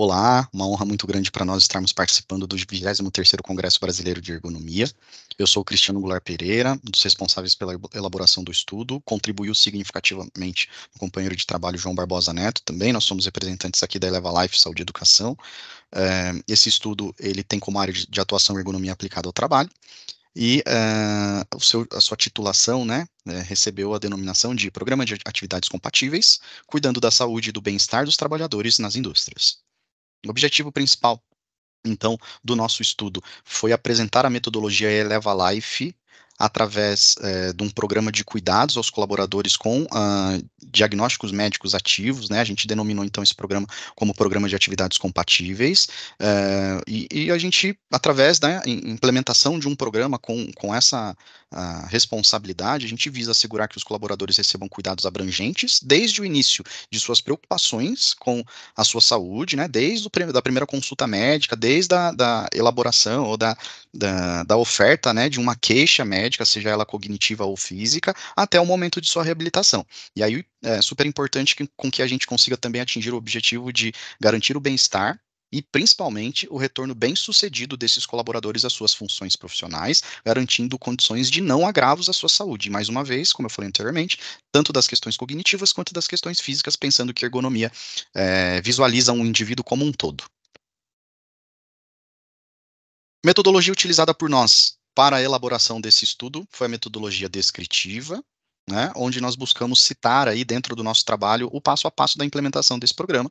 Olá, uma honra muito grande para nós estarmos participando do 23º Congresso Brasileiro de Ergonomia. Eu sou Cristiano Goulart Pereira, um dos responsáveis pela elaboração do estudo, contribuiu significativamente o companheiro de trabalho João Barbosa Neto, também nós somos representantes aqui da Eleva Life Saúde e Educação. Eh, esse estudo ele tem como área de atuação ergonomia aplicada ao trabalho, e uh, o seu, a sua titulação né, eh, recebeu a denominação de Programa de Atividades Compatíveis, cuidando da saúde e do bem-estar dos trabalhadores nas indústrias. O objetivo principal, então, do nosso estudo foi apresentar a metodologia Eleva Life através é, de um programa de cuidados aos colaboradores com ah, diagnósticos médicos ativos, né? A gente denominou então esse programa como programa de atividades compatíveis uh, e, e, a gente, através da né, implementação de um programa com, com essa uh, responsabilidade, a gente visa assegurar que os colaboradores recebam cuidados abrangentes desde o início de suas preocupações com a sua saúde, né? Desde o, da primeira consulta médica, desde a da elaboração ou da, da, da oferta, né? De uma queixa médica, seja ela cognitiva ou física, até o momento de sua reabilitação. E aí é super importante que, com que a gente consiga também atingir o objetivo de garantir o bem-estar e principalmente o retorno bem-sucedido desses colaboradores às suas funções profissionais, garantindo condições de não agravos à sua saúde. mais uma vez, como eu falei anteriormente, tanto das questões cognitivas quanto das questões físicas, pensando que ergonomia é, visualiza um indivíduo como um todo. Metodologia utilizada por nós para a elaboração desse estudo foi a metodologia descritiva, né, onde nós buscamos citar aí dentro do nosso trabalho o passo a passo da implementação desse programa,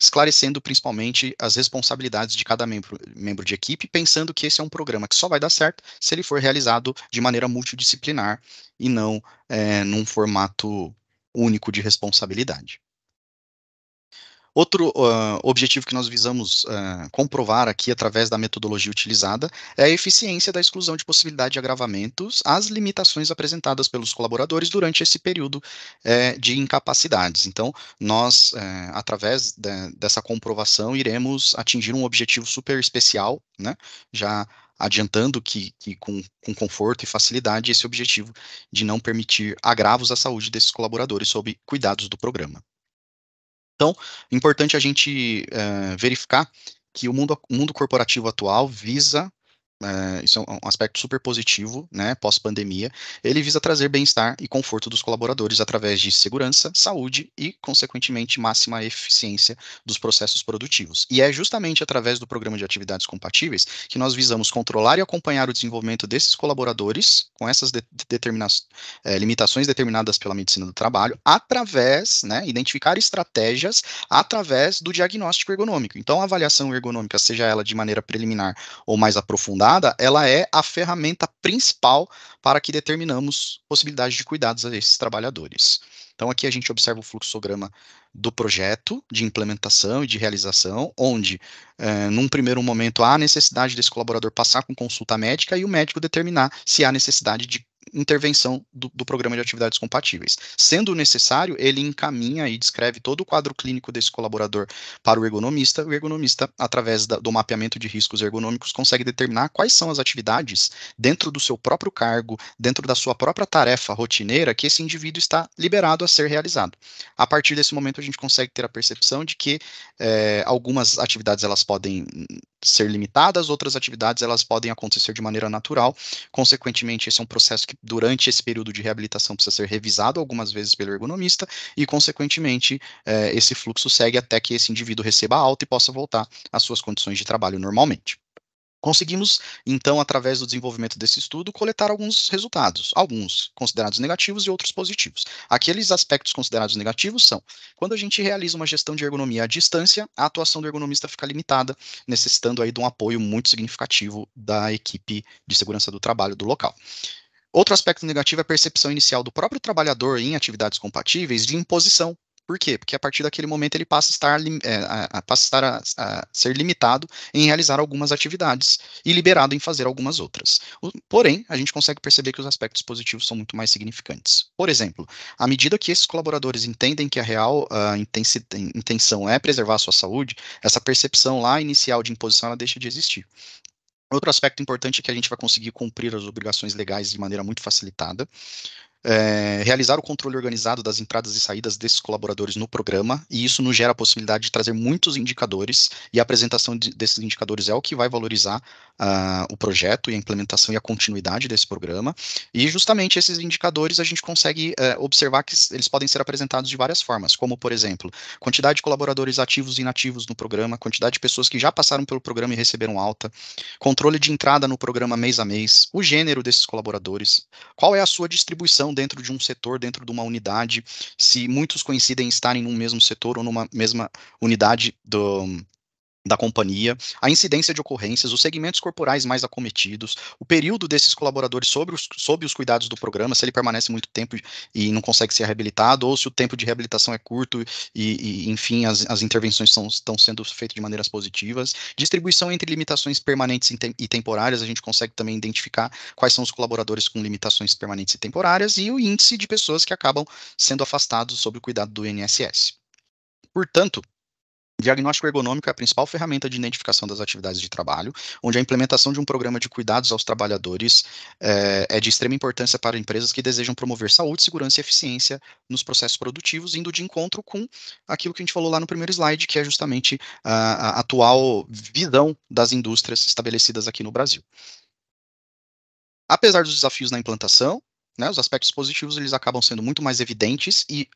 esclarecendo principalmente as responsabilidades de cada membro, membro de equipe, pensando que esse é um programa que só vai dar certo se ele for realizado de maneira multidisciplinar e não é, num formato único de responsabilidade. Outro uh, objetivo que nós visamos uh, comprovar aqui através da metodologia utilizada é a eficiência da exclusão de possibilidade de agravamentos às limitações apresentadas pelos colaboradores durante esse período uh, de incapacidades. Então, nós, eh, através de, dessa comprovação, iremos atingir um objetivo super especial, né, já adiantando que, que com, com, conforto e facilidade esse objetivo de não permitir agravos à saúde desses colaboradores sob cuidados do programa. Então, é importante a gente é, verificar que o mundo, o mundo corporativo atual visa Uh, isso é um aspecto super positivo, né, pós-pandemia, ele visa trazer bem-estar e conforto dos colaboradores através de segurança, saúde e, consequentemente, máxima eficiência dos processos produtivos. E é justamente através do programa de atividades compatíveis que nós visamos controlar e acompanhar o desenvolvimento desses colaboradores com essas de determina é, eh, limitações determinadas pela medicina do trabalho, através, né, identificar estratégias através do diagnóstico ergonômico. Então, a avaliação ergonômica, seja ela de maneira preliminar ou mais aprofundada, ela é a ferramenta principal para que determinamos possibilidade de cuidados a esses trabalhadores. Então, aqui a gente observa o fluxograma do projeto de implementação e de realização, onde, é, num primeiro momento, há a necessidade desse colaborador passar com consulta médica e o médico determinar se há necessidade de intervenção do, do, programa de atividades compatíveis. Sendo necessário, ele encaminha e descreve todo o quadro clínico desse colaborador para o ergonomista. O ergonomista, através da, do mapeamento de riscos ergonômicos, consegue determinar quais são as atividades dentro do seu próprio cargo, dentro da sua própria tarefa rotineira que esse indivíduo está liberado a ser realizado. A partir desse momento, a gente consegue ter a percepção de que é, algumas atividades elas podem ser limitadas, outras atividades elas podem acontecer de maneira natural. Consequentemente, esse é um processo que durante esse período de reabilitação precisa ser revisado algumas vezes pelo ergonomista e, consequentemente, é, esse fluxo segue até que esse indivíduo receba alta e possa voltar às suas condições de trabalho normalmente. Conseguimos, então, através do desenvolvimento desse estudo, coletar alguns resultados, alguns considerados negativos e outros positivos. Aqueles aspectos considerados negativos são: quando a gente realiza uma gestão de ergonomia à distância, a atuação do ergonomista fica limitada, necessitando aí de um apoio muito significativo da equipe de segurança do trabalho do local. Outro aspecto negativo é a percepção inicial do próprio trabalhador em atividades compatíveis de imposição. Por quê? Porque a partir daquele momento ele passa a estar, é, a, passa a, estar a, a, ser limitado em realizar algumas atividades e liberado em fazer algumas outras. porém, a gente consegue perceber que os aspectos positivos são muito mais significantes. Por exemplo, à medida que esses colaboradores entendem que a real a ah, intenção é preservar a sua saúde, essa percepção lá inicial de imposição ela deixa de existir. Outro aspecto importante é que a gente vai conseguir cumprir as obrigações legais de maneira muito facilitada é, realizar o controle organizado das entradas e saídas desses colaboradores no programa, e isso nos gera a possibilidade de trazer muitos indicadores, e a apresentação de, desses indicadores é o que vai valorizar uh, o projeto e a implementação e a continuidade desse programa, e justamente esses indicadores a gente consegue uh, observar que eles podem ser apresentados de várias formas, como, por exemplo, quantidade de colaboradores ativos e inativos no programa, quantidade de pessoas que já passaram pelo programa e receberam alta, controle de entrada no programa mês a mês, o gênero desses colaboradores, qual é a sua distribuição atuação dentro de um setor, dentro de uma unidade, se muitos coincidem em estarem no mesmo setor ou numa mesma unidade do, da companhia, a incidência de ocorrências, os segmentos corporais mais acometidos, o período desses colaboradores sobre os, sob os cuidados do programa, se ele permanece muito tempo e não consegue ser reabilitado, ou se o tempo de reabilitação é curto e, e enfim, as, as intervenções são, estão sendo feitas de maneiras positivas. Distribuição entre limitações permanentes e temporárias, a gente consegue também identificar quais são os colaboradores com limitações permanentes e temporárias e o índice de pessoas que acabam sendo afastados sob o cuidado do INSS. Portanto, Diagnóstico ergonômico é a principal ferramenta de identificação das atividades de trabalho, onde a implementação de um programa de cuidados aos trabalhadores é, é de extrema importância para empresas que desejam promover saúde, segurança e eficiência nos processos produtivos, indo de encontro com aquilo que a gente falou lá no primeiro slide, que é justamente a, a atual visão das indústrias estabelecidas aqui no Brasil. Apesar dos desafios na implantação, né, os aspectos positivos eles acabam sendo muito mais evidentes e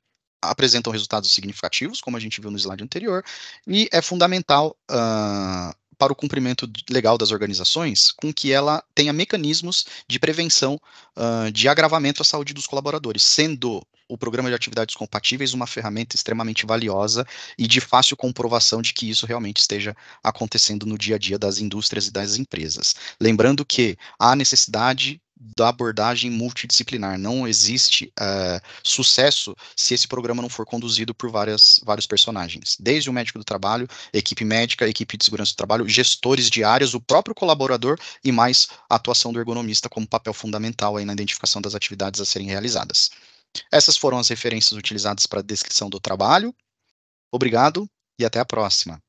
apresentam resultados significativos, como a gente viu no slide anterior, e é fundamental uh, para o cumprimento legal das organizações com que ela tenha mecanismos de prevenção uh, de agravamento à saúde dos colaboradores, sendo o programa de atividades compatíveis uma ferramenta extremamente valiosa e de fácil comprovação de que isso realmente esteja acontecendo no dia a dia das indústrias e das empresas. Lembrando que há necessidade da abordagem multidisciplinar. Não existe uh, sucesso se esse programa não for conduzido por várias, vários personagens. Desde o médico do trabalho, equipe médica, equipe de segurança do trabalho, gestores de áreas, o próprio colaborador e mais a atuação do ergonomista como papel fundamental aí na identificação das atividades a serem realizadas. Essas foram as referências utilizadas para a descrição do trabalho. Obrigado e até a próxima.